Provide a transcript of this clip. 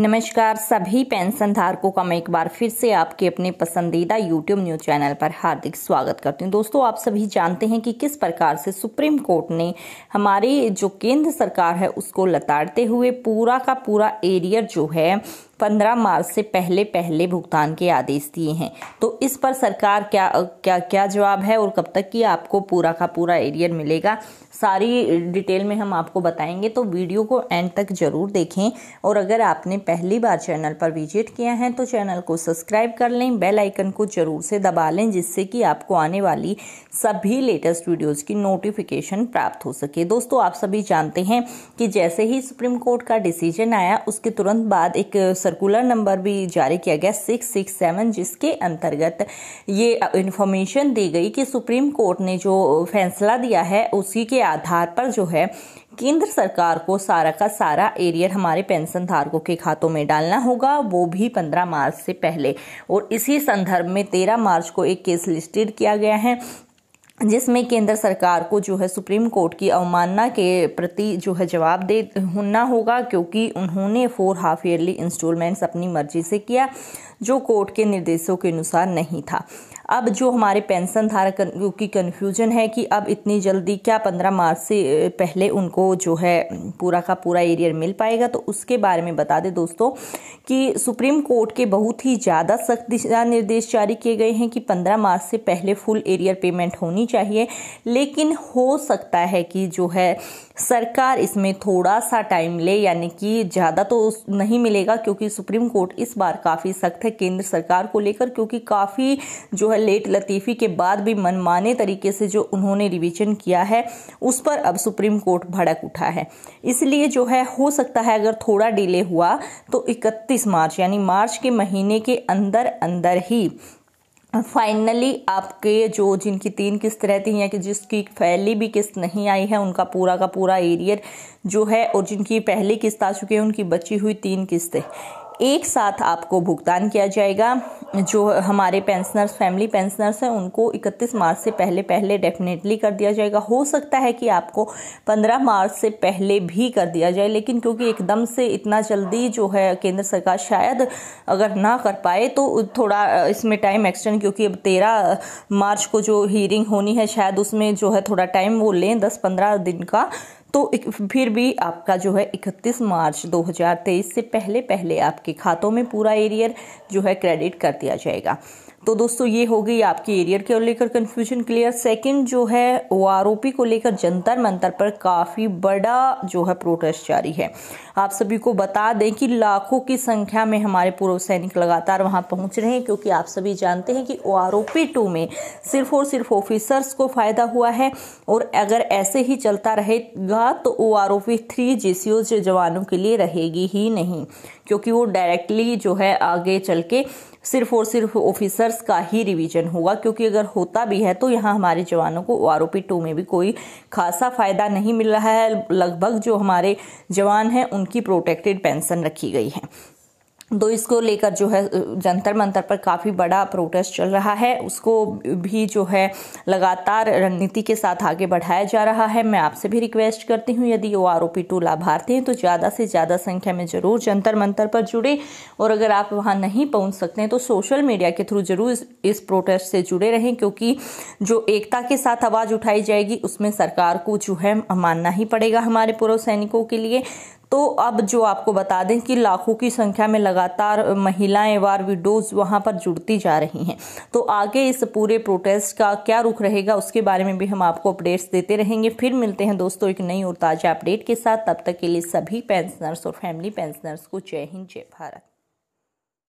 नमस्कार सभी पेंशन धारकों का मैं एक बार फिर से आपके अपने पसंदीदा यूट्यूब न्यूज चैनल पर हार्दिक स्वागत करती हूं दोस्तों आप सभी जानते हैं कि किस प्रकार से सुप्रीम कोर्ट ने हमारी जो केंद्र सरकार है उसको लताड़ते हुए पूरा का पूरा एरियर जो है 15 मार्च से पहले पहले भुगतान के आदेश दिए हैं तो इस पर सरकार क्या क्या क्या जवाब है और कब तक कि आपको पूरा का पूरा एरियर मिलेगा सारी डिटेल में हम आपको बताएंगे तो वीडियो को एंड तक ज़रूर देखें और अगर आपने पहली बार चैनल पर विजिट किया है तो चैनल को सब्सक्राइब कर लें बेल आइकन को ज़रूर से दबा लें जिससे कि आपको आने वाली सभी लेटेस्ट वीडियोज़ की नोटिफिकेशन प्राप्त हो सके दोस्तों आप सभी जानते हैं कि जैसे ही सुप्रीम कोर्ट का डिसीजन आया उसके तुरंत बाद एक सर्कुलर नंबर भी जारी किया गया सिक्स सिक्स सेवन जिसके अंतर्गत ये इन्फॉर्मेशन दी गई कि सुप्रीम कोर्ट ने जो फैसला दिया है उसी के आधार पर जो है केंद्र सरकार को सारा का सारा एरियर हमारे पेंशन धारकों के खातों में डालना होगा वो भी 15 मार्च से पहले और इसी संदर्भ में 13 मार्च को एक केस लिस्टेड किया गया है जिसमें केंद्र सरकार को जो है सुप्रीम कोर्ट की अवमानना के प्रति जो है जवाब दे होना होगा क्योंकि उन्होंने फोर हाफ ईयरली इंस्टॉलमेंट्स अपनी मर्जी से किया जो कोर्ट के निर्देशों के अनुसार नहीं था अब जो हमारे पेंशन धारक की कन्फ्यूजन है कि अब इतनी जल्दी क्या पंद्रह मार्च से पहले उनको जो है पूरा का पूरा एरियर मिल पाएगा तो उसके बारे में बता दें दोस्तों कि सुप्रीम कोर्ट के बहुत ही ज़्यादा सख्त दिशा निर्देश जारी किए गए हैं कि पंद्रह मार्च से पहले फुल एरियर पेमेंट होनी चाहिए लेकिन हो सकता है कि जो है सरकार इसमें थोड़ा सा टाइम ले यानी कि ज़्यादा तो नहीं मिलेगा क्योंकि सुप्रीम कोर्ट इस बार काफ़ी सख्त है केंद्र सरकार को लेकर क्योंकि काफ़ी जो है पर लेट लतीफ़ी के बाद भी मनमाने तरीके से जो उन्होंने रिविजन किया है उस पर अब सुप्रीम कोर्ट भड़क उठा है इसलिए जो है हो सकता है अगर थोड़ा डिले हुआ तो 31 मार्च यानी मार्च के महीने के अंदर अंदर ही फाइनली आपके जो जिनकी तीन किस्त रहती हैं या कि जिसकी पहली भी किस्त नहीं आई है उनका पूरा का पूरा एरियर जो है और जिनकी पहली किस्त आ चुकी है उनकी बची हुई तीन किस्तें एक साथ आपको भुगतान किया जाएगा जो हमारे पेंशनर्स फैमिली पेंशनर्स हैं उनको 31 मार्च से पहले पहले डेफिनेटली कर दिया जाएगा हो सकता है कि आपको 15 मार्च से पहले भी कर दिया जाए लेकिन क्योंकि एकदम से इतना जल्दी जो है केंद्र सरकार शायद अगर ना कर पाए तो थोड़ा इसमें टाइम एक्सटेंड क्योंकि अब तेरह मार्च को जो हियरिंग होनी है शायद उसमें जो है थोड़ा टाइम वो लें दस पंद्रह दिन का तो फिर भी आपका जो है 31 मार्च 2023 से पहले पहले आपके खातों में पूरा एरियर जो है क्रेडिट कर दिया जाएगा तो दोस्तों ये हो गई आपकी एरियर के लेकर कंफ्यूजन क्लियर सेकंड जो है ओ को लेकर जंतर मंतर पर काफ़ी बड़ा जो है प्रोटेस्ट जारी है आप सभी को बता दें कि लाखों की संख्या में हमारे पूर्व सैनिक लगातार वहां पहुंच रहे हैं क्योंकि आप सभी जानते हैं कि ओ आर टू में सिर्फ और सिर्फ ऑफिसर्स को फ़ायदा हुआ है और अगर ऐसे ही चलता रहेगा किया तो O R O P three J C O जवानों के लिए रहेगी ही नहीं क्योंकि वो डायरेक्टली जो है आगे चल के सिर्फ और सिर्फ ऑफिसर्स का ही रिवीजन होगा क्योंकि अगर होता भी है तो यहाँ हमारे जवानों को O R O P two में भी कोई खासा फ़ायदा नहीं मिल रहा है लगभग जो हमारे जवान हैं उनकी प्रोटेक्टेड पेंशन रखी गई है तो इसको लेकर जो है जंतर मंतर पर काफ़ी बड़ा प्रोटेस्ट चल रहा है उसको भी जो है लगातार रणनीति के साथ आगे बढ़ाया जा रहा है मैं आपसे भी रिक्वेस्ट करती हूँ यदि वो आरोपी टू लाभार्थी हैं तो ज़्यादा से ज़्यादा संख्या में ज़रूर जंतर मंतर पर जुड़े और अगर आप वहाँ नहीं पहुँच सकते हैं तो सोशल मीडिया के थ्रू जरूर इस, इस प्रोटेस्ट से जुड़े रहें क्योंकि जो एकता के साथ आवाज़ उठाई जाएगी उसमें सरकार को जो है मानना ही पड़ेगा हमारे पूर्व सैनिकों के लिए तो अब जो आपको बता दें कि लाखों की संख्या में लगातार महिलाएं वार विडोज वहां पर जुड़ती जा रही हैं तो आगे इस पूरे प्रोटेस्ट का क्या रुख रहेगा उसके बारे में भी हम आपको अपडेट्स देते रहेंगे फिर मिलते हैं दोस्तों एक नई और ताज़ा अपडेट के साथ तब तक के लिए सभी पेंशनर्स और फैमिली पेंशनर्स को जय हिंद जय भारत